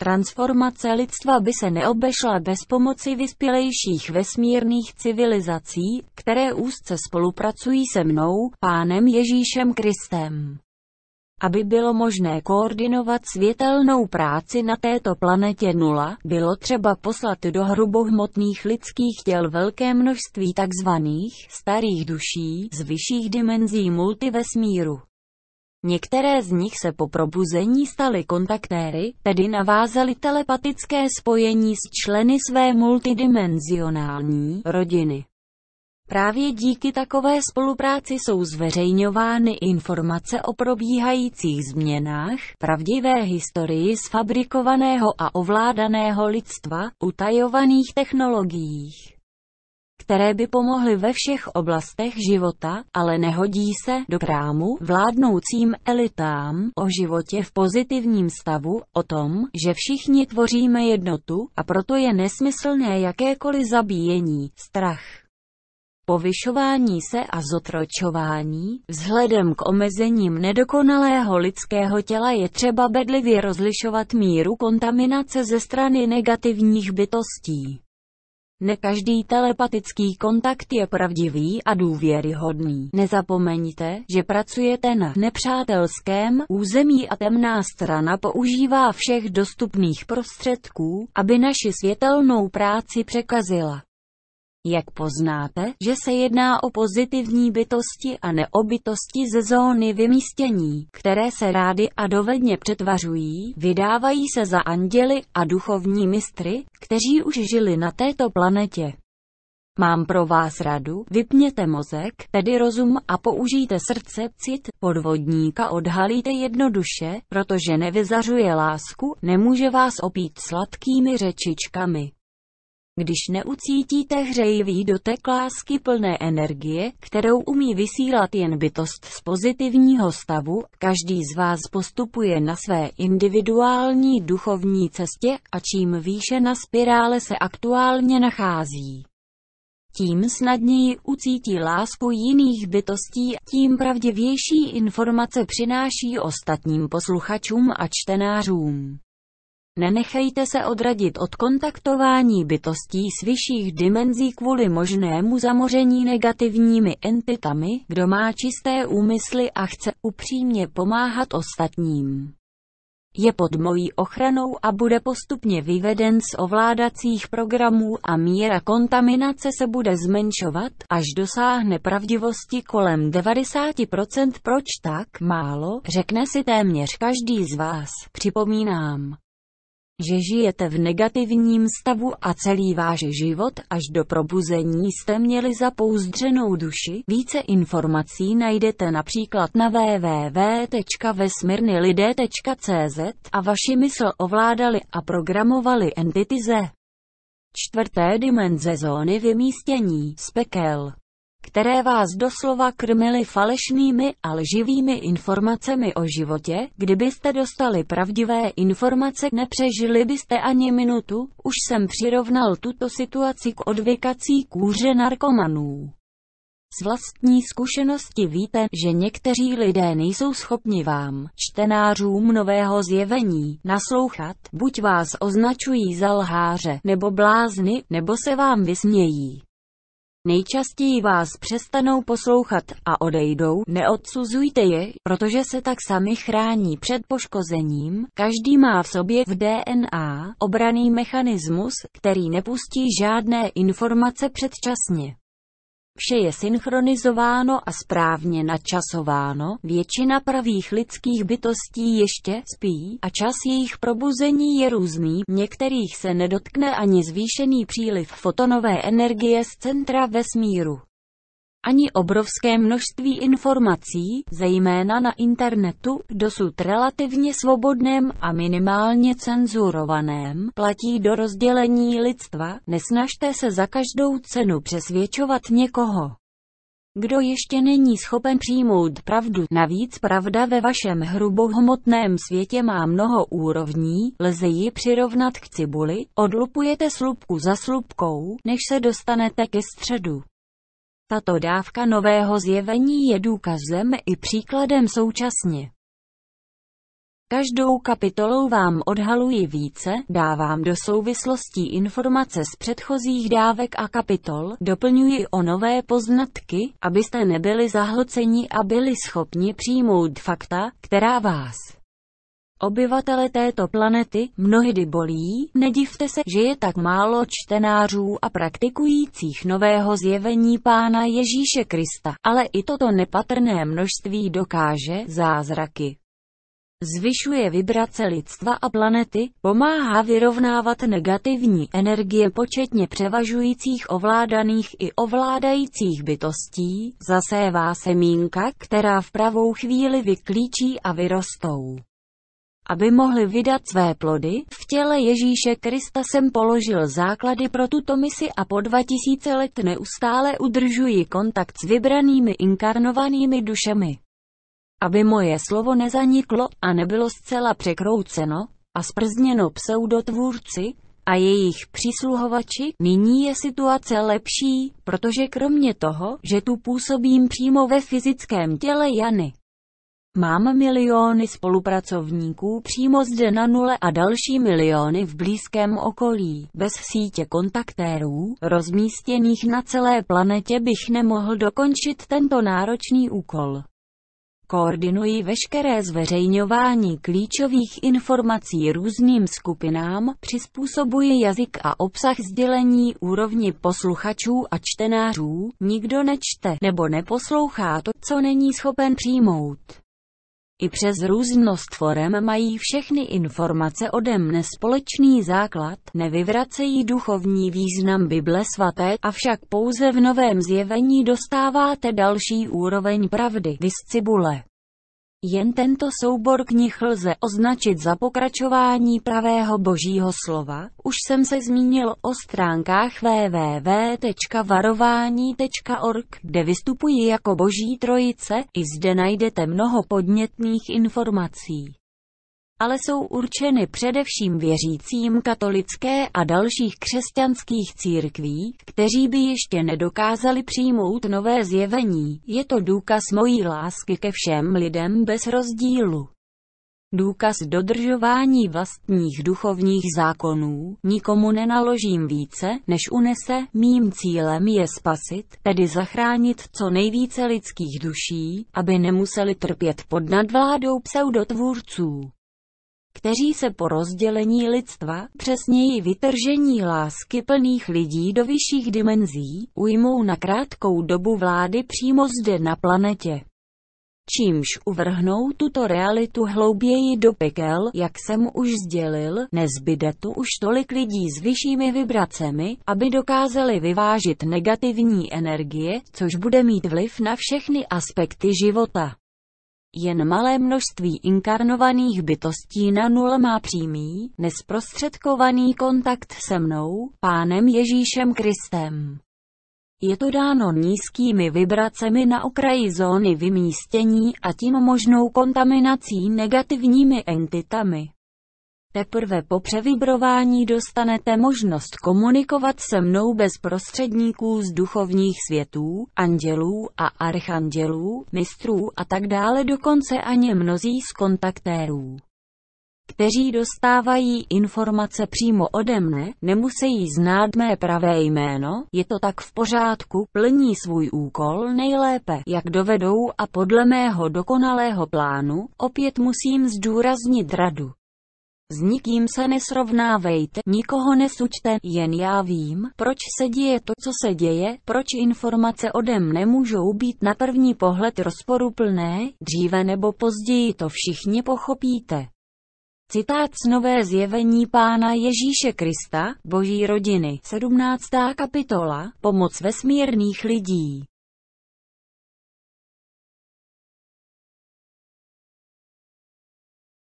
Transformace lidstva by se neobešla bez pomoci vyspělejších vesmírných civilizací, které úzce spolupracují se mnou, pánem Ježíšem Kristem. Aby bylo možné koordinovat světelnou práci na této planetě nula, bylo třeba poslat do hrubohmotných lidských těl velké množství takzvaných starých duší z vyšších dimenzí multivesmíru. Některé z nich se po probuzení staly kontaktéry, tedy navázaly telepatické spojení s členy své multidimenzionální rodiny. Právě díky takové spolupráci jsou zveřejňovány informace o probíhajících změnách, pravdivé historii sfabrikovaného a ovládaného lidstva, utajovaných technologiích které by pomohly ve všech oblastech života, ale nehodí se do krámu vládnoucím elitám o životě v pozitivním stavu, o tom, že všichni tvoříme jednotu a proto je nesmyslné jakékoliv zabíjení, strach povyšování se a zotročování, vzhledem k omezením nedokonalého lidského těla je třeba bedlivě rozlišovat míru kontaminace ze strany negativních bytostí. Ne každý telepatický kontakt je pravdivý a důvěryhodný. Nezapomeňte, že pracujete na nepřátelském území a temná strana používá všech dostupných prostředků, aby naši světelnou práci překazila. Jak poznáte, že se jedná o pozitivní bytosti a neobytosti ze zóny vymístění, které se rády a dovedně přetvařují, vydávají se za anděly a duchovní mistry, kteří už žili na této planetě. Mám pro vás radu, vypněte mozek, tedy rozum a použijte srdce, cit, podvodníka odhalíte jednoduše, protože nevyzařuje lásku, nemůže vás opít sladkými řečičkami. Když neucítíte hřejivý dotek lásky plné energie, kterou umí vysílat jen bytost z pozitivního stavu, každý z vás postupuje na své individuální duchovní cestě a čím výše na spirále se aktuálně nachází tím snadněji ucítí lásku jiných bytostí, tím pravdivější informace přináší ostatním posluchačům a čtenářům. Nenechejte se odradit od kontaktování bytostí s vyšších dimenzí kvůli možnému zamoření negativními entitami, kdo má čisté úmysly a chce upřímně pomáhat ostatním. Je pod mojí ochranou a bude postupně vyveden z ovládacích programů a míra kontaminace se bude zmenšovat, až dosáhne pravdivosti kolem 90%. Proč tak málo, řekne si téměř každý z vás, připomínám že žijete v negativním stavu a celý váš život až do probuzení jste měli zapouzdřenou duši. Více informací najdete například na www.vesmirnylidé.cz a vaši mysl ovládali a programovali entity ze čtvrté dimenze zóny vymístění, z pekel které vás doslova krmily falešnými a lživými informacemi o životě, kdybyste dostali pravdivé informace, nepřežili byste ani minutu, už jsem přirovnal tuto situaci k odvykací kůře narkomanů. Z vlastní zkušenosti víte, že někteří lidé nejsou schopni vám, čtenářům nového zjevení, naslouchat, buď vás označují za lháře, nebo blázny, nebo se vám vysmějí. Nejčastěji vás přestanou poslouchat a odejdou, neodsuzujte je, protože se tak sami chrání před poškozením. Každý má v sobě v DNA obraný mechanismus, který nepustí žádné informace předčasně. Vše je synchronizováno a správně načasováno, většina pravých lidských bytostí ještě spí a čas jejich probuzení je různý, některých se nedotkne ani zvýšený příliv fotonové energie z centra vesmíru ani obrovské množství informací, zejména na internetu, dosud relativně svobodném a minimálně cenzurovaném, platí do rozdělení lidstva, nesnažte se za každou cenu přesvědčovat někoho kdo ještě není schopen přijmout pravdu. Navíc pravda ve vašem hrubohmotném světě má mnoho úrovní, lze ji přirovnat k cibuli, odlupujete slupku za slupkou, než se dostanete ke středu. Tato dávka nového zjevení je důkazem i příkladem současně. Každou kapitolou vám odhaluji více, dávám do souvislostí informace z předchozích dávek a kapitol, doplňuji o nové poznatky, abyste nebyli zahlceni a byli schopni přijmout fakta, která vás Obyvatele této planety mnohdy bolí, nedivte se, že je tak málo čtenářů a praktikujících nového zjevení Pána Ježíše Krista, ale i toto nepatrné množství dokáže zázraky. Zvyšuje vibrace lidstva a planety, pomáhá vyrovnávat negativní energie početně převažujících ovládaných i ovládajících bytostí, zasévá semínka, která v pravou chvíli vyklíčí a vyrostou aby mohli vydat své plody, v těle Ježíše Krista jsem položil základy pro tuto misi a po 2000 let neustále udržuji kontakt s vybranými inkarnovanými dušemi. Aby moje slovo nezaniklo a nebylo zcela překrouceno a sprzněno pseudotvůrci, a jejich přísluhovači, nyní je situace lepší, protože kromě toho, že tu působím přímo ve fyzickém těle Jany, Mám miliony spolupracovníků přímo zde na nule a další miliony v blízkém okolí. Bez sítě kontaktérů, rozmístěných na celé planetě bych nemohl dokončit tento náročný úkol. Koordinuji veškeré zveřejňování klíčových informací různým skupinám, přizpůsobuji jazyk a obsah sdělení úrovni posluchačů a čtenářů, nikdo nečte nebo neposlouchá to, co není schopen přijmout. I přes různost forem mají všechny informace ode mne společný základ, nevyvracejí duchovní význam Bible svaté, avšak pouze v novém zjevení dostáváte další úroveň pravdy, viscibule. Jen tento soubor knih lze označit za pokračování pravého božího slova, už jsem se zmínil o stránkách www.varování.org, kde vystupují jako boží trojice, i zde najdete mnoho podnětných informací ale jsou určeny především věřícím katolické a dalších křesťanských církví, kteří by ještě nedokázali přijmout nové zjevení. Je to důkaz mojí lásky ke všem lidem bez rozdílu. Důkaz dodržování vlastních duchovních zákonů, nikomu nenaložím více, než unese, mým cílem je spasit, tedy zachránit co nejvíce lidských duší, aby nemuseli trpět pod nadvládou pseudotvůrců kteří se po rozdělení lidstva, přesněji vytržení lásky plných lidí do vyšších dimenzí, ujmou na krátkou dobu vlády přímo zde na planetě. Čímž uvrhnou tuto realitu hlouběji do pekel, jak jsem už sdělil, nezbyde tu už tolik lidí s vyššími vibracemi, aby dokázali vyvážit negativní energie, což bude mít vliv na všechny aspekty života. Jen malé množství inkarnovaných bytostí na nul má přímý, nesprostředkovaný kontakt se mnou, Pánem Ježíšem Kristem. Je to dáno nízkými vibracemi na okraji zóny vymístění a tím možnou kontaminací negativními entitami. Teprve po převibrování dostanete možnost komunikovat se mnou bez prostředníků z duchovních světů, andělů a archandělů, mistrů a tak dále dokonce ani mnozí z kontaktérů kteří dostávají informace přímo ode mne, nemusí znát mé pravé jméno, je to tak v pořádku, plní svůj úkol nejlépe, jak dovedou a podle mého dokonalého plánu, opět musím zdůraznit radu s nikým se nesrovnávejte, nikoho nesučte, jen já vím, proč se děje to, co se děje, proč informace odem mne můžou být na první pohled rozporuplné, dříve nebo později to všichni pochopíte. Citát z nové zjevení Pána Ježíše Krista, Boží rodiny, 17. kapitola, pomoc vesmírných lidí.